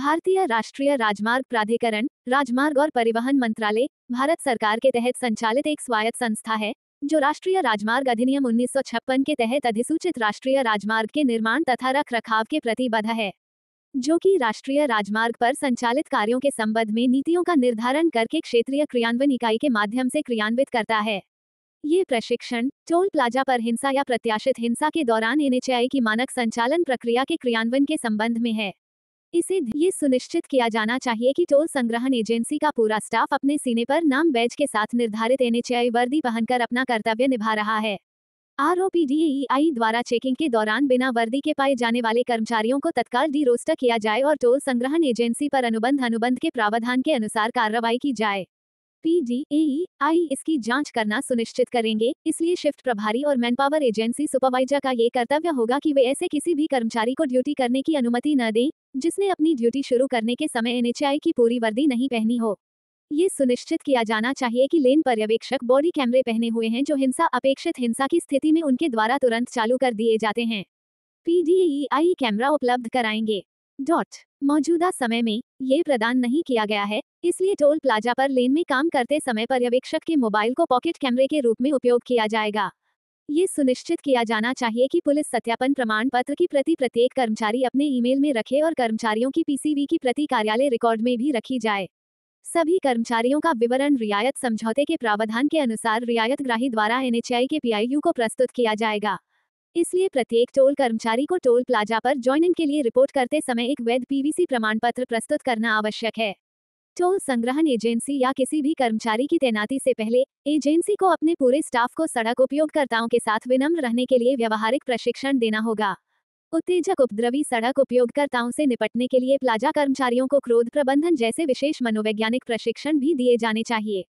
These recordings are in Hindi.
भारतीय राष्ट्रीय राजमार्ग प्राधिकरण राजमार्ग और परिवहन मंत्रालय भारत सरकार के तहत संचालित एक स्वायत्त संस्था है जो राष्ट्रीय राजमार्ग अधिनियम उन्नीस के तहत अधिसूचित राष्ट्रीय राजमार्ग के निर्माण तथा रख रखाव के प्रतिबद्ध है जो कि राष्ट्रीय राजमार्ग पर संचालित कार्यों के संबंध में नीतियों का निर्धारण करके क्षेत्रीय क्रियान्वयन इकाई के माध्यम से क्रियान्वित करता है ये प्रशिक्षण टोल प्लाजा पर हिंसा या प्रत्याशित हिंसा के दौरान एनएचआई की मानक संचालन प्रक्रिया के क्रियान्वयन के संबंध में है इसे ये सुनिश्चित किया जाना चाहिए कि टोल संग्रहण एजेंसी का पूरा स्टाफ अपने सीने पर नाम बैज के साथ निर्धारित एनएचआई वर्दी पहनकर अपना कर्तव्य निभा रहा है आर द्वारा चेकिंग के दौरान बिना वर्दी के पाए जाने वाले कर्मचारियों को तत्काल डी किया जाए और टोल संग्रहण एजेंसी पर अनुबंध अनुबंध के प्रावधान के अनुसार कार्रवाई की जाए पीडीएई e इसकी जांच करना सुनिश्चित करेंगे इसलिए शिफ्ट प्रभारी और मैनपावर एजेंसी सुपरवाइजर का ये कर्तव्य होगा कि वे ऐसे किसी भी कर्मचारी को ड्यूटी करने की अनुमति न दें जिसने अपनी ड्यूटी शुरू करने के समय एनएचआई की पूरी वर्दी नहीं पहनी हो ये सुनिश्चित किया जाना चाहिए कि लेन पर्यवेक्षक बॉडी कैमरे पहने हुए हैं जो हिंसा अपेक्षित हिंसा की स्थिति में उनके द्वारा तुरंत चालू कर दिए जाते हैं पीडीएई e कैमरा उपलब्ध कराएंगे डॉट मौजूदा समय में ये प्रदान नहीं किया गया है इसलिए टोल प्लाजा पर लेन में काम करते समय पर्यवेक्षक के मोबाइल को पॉकेट कैमरे के रूप में उपयोग किया जाएगा ये सुनिश्चित किया जाना चाहिए कि पुलिस सत्यापन प्रमाण पत्र की प्रति प्रत्येक कर्मचारी अपने ईमेल में रखे और कर्मचारियों की पीसीवी की प्रति कार्यालय रिकॉर्ड में भी रखी जाए सभी कर्मचारियों का विवरण रियायत समझौते के प्रावधान के अनुसार रियायत ग्राही द्वारा एनएचआई के पीआईयू को प्रस्तुत किया जाएगा इसलिए प्रत्येक टोल कर्मचारी को टोल प्लाजा पर ज्वाइनिंग के लिए रिपोर्ट करते समय एक वैध पीवीसी प्रमाण पत्र प्रस्तुत करना आवश्यक है टोल संग्रहण एजेंसी या किसी भी कर्मचारी की तैनाती से पहले एजेंसी को अपने पूरे स्टाफ को सड़क उपयोगकर्ताओं के साथ विनम्र रहने के लिए व्यवहारिक प्रशिक्षण देना होगा उत्तेजक उपद्रवी सड़क उपयोगकर्ताओं से निपटने के लिए प्लाजा कर्मचारियों को क्रोध प्रबंधन जैसे विशेष मनोवैज्ञानिक प्रशिक्षण भी दिए जाने चाहिए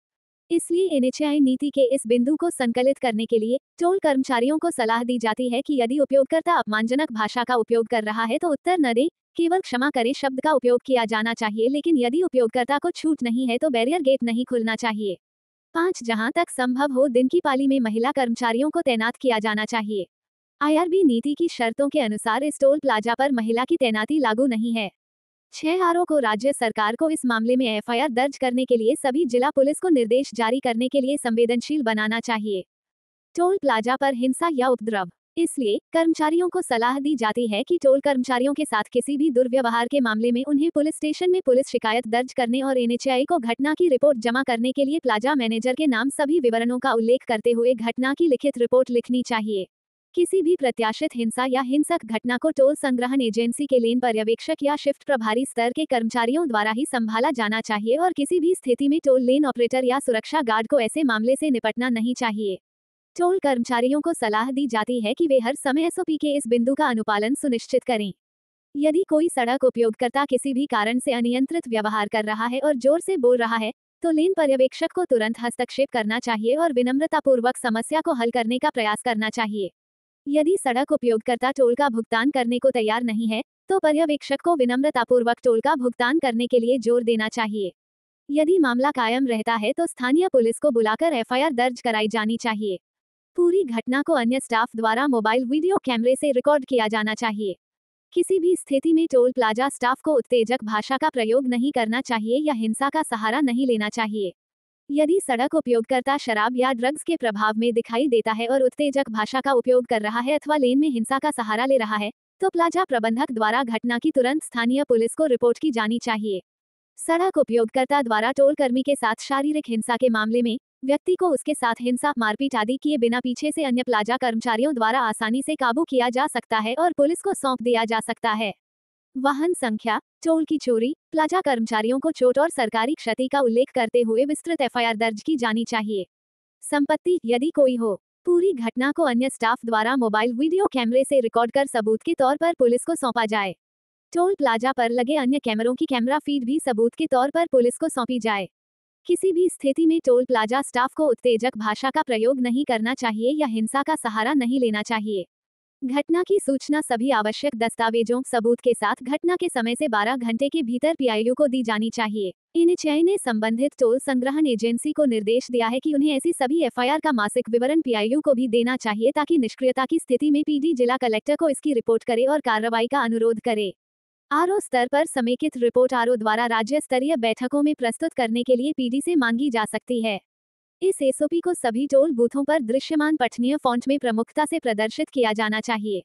इसलिए एनएचआई नीति के इस बिंदु को संकलित करने के लिए टोल कर्मचारियों को सलाह दी जाती है कि यदि उपयोगकर्ता अपमानजनक भाषा का उपयोग कर रहा है तो उत्तर न दे केवल क्षमा करें शब्द का उपयोग किया जाना चाहिए लेकिन यदि उपयोगकर्ता को छूट नहीं है तो बैरियर गेट नहीं खुलना चाहिए पाँच जहाँ तक संभव हो दिन की पाली में महिला कर्मचारियों को तैनात किया जाना चाहिए आईआरबी नीति की शर्तों के अनुसार इस टोल प्लाजा पर महिला की तैनाती लागू नहीं है छह आरोप को राज्य सरकार को इस मामले में एफआईआर दर्ज करने के लिए सभी जिला पुलिस को निर्देश जारी करने के लिए संवेदनशील बनाना चाहिए टोल प्लाजा पर हिंसा या उपद्रव इसलिए कर्मचारियों को सलाह दी जाती है कि टोल कर्मचारियों के साथ किसी भी दुर्व्यवहार के मामले में उन्हें पुलिस स्टेशन में पुलिस शिकायत दर्ज करने और एनएचआई को घटना की रिपोर्ट जमा करने के लिए प्लाजा मैनेजर के नाम सभी विवरणों का उल्लेख करते हुए घटना की लिखित रिपोर्ट लिखनी चाहिए किसी भी प्रत्याशित हिंसा या हिंसक घटना को टोल संग्रहण एजेंसी के लेन पर्यवेक्षक या शिफ्ट प्रभारी स्तर के कर्मचारियों द्वारा ही संभाला जाना चाहिए और किसी भी स्थिति में टोल लेन ऑपरेटर या सुरक्षा गार्ड को ऐसे मामले से निपटना नहीं चाहिए टोल कर्मचारियों को सलाह दी जाती है कि वे हर समय एसओपी के इस बिंदु का अनुपालन सुनिश्चित करें यदि कोई सड़क उपयोगकर्ता किसी भी कारण से अनियंत्रित व्यवहार कर रहा है और जोर से बोल रहा है तो लेन पर्यवेक्षक को तुरंत हस्तक्षेप करना चाहिए और विनम्रतापूर्वक समस्या को हल करने का प्रयास करना चाहिए यदि सड़क उपयोगकर्ता टोल का भुगतान करने को तैयार नहीं है तो पर्यवेक्षक को विनम्रतापूर्वक टोल का भुगतान करने के लिए जोर देना चाहिए यदि मामला कायम रहता है तो स्थानीय पुलिस को बुलाकर एफआईआर दर्ज कराई जानी चाहिए पूरी घटना को अन्य स्टाफ द्वारा मोबाइल वीडियो कैमरे से रिकॉर्ड किया जाना चाहिए किसी भी स्थिति में टोल प्लाजा स्टाफ को उत्तेजक भाषा का प्रयोग नहीं करना चाहिए या हिंसा का सहारा नहीं लेना चाहिए यदि सड़क उपयोगकर्ता शराब या ड्रग्स के प्रभाव में दिखाई देता है और उत्तेजक भाषा का उपयोग कर रहा है अथवा लेन में हिंसा का सहारा ले रहा है तो प्लाजा प्रबंधक द्वारा घटना की तुरंत स्थानीय पुलिस को रिपोर्ट की जानी चाहिए सड़क उपयोगकर्ता द्वारा टोल कर्मी के साथ शारीरिक हिंसा के मामले में व्यक्ति को उसके साथ हिंसा मारपीट आदि किए बिना पीछे से अन्य प्लाजा कर्मचारियों द्वारा आसानी से काबू किया जा सकता है और पुलिस को सौंप दिया जा सकता है वाहन संख्या टोल की चोरी प्लाजा कर्मचारियों को चोट और सरकारी क्षति का उल्लेख करते हुए विस्तृत एफआईआर दर्ज की जानी चाहिए संपत्ति यदि कोई हो पूरी घटना को अन्य स्टाफ द्वारा मोबाइल वीडियो कैमरे से रिकॉर्ड कर सबूत के तौर पर पुलिस को सौंपा जाए टोल प्लाजा पर लगे अन्य कैमरों की कैमरा फीड भी सबूत के तौर पर पुलिस को सौंपी जाए किसी भी स्थिति में टोल प्लाजा स्टाफ को उत्तेजक भाषा का प्रयोग नहीं करना चाहिए या हिंसा का सहारा नहीं लेना चाहिए घटना की सूचना सभी आवश्यक दस्तावेजों सबूत के साथ घटना के समय से 12 घंटे के भीतर पीआईयू को दी जानी चाहिए चय ने संबंधित टोल संग्रहण एजेंसी को निर्देश दिया है कि उन्हें ऐसी सभी एफआईआर का मासिक विवरण पीआईयू को भी देना चाहिए ताकि निष्क्रियता की स्थिति में पीडी जिला कलेक्टर को इसकी रिपोर्ट करे और कार्रवाई का अनुरोध करे आर स्तर पर समेकित रिपोर्ट आर द्वारा राज्य स्तरीय बैठकों में प्रस्तुत करने के लिए पीडी से मांगी जा सकती है इस एसओपी को सभी टोल बूथों पर दृश्यमान पठनीय फॉन्ट में प्रमुखता से प्रदर्शित किया जाना चाहिए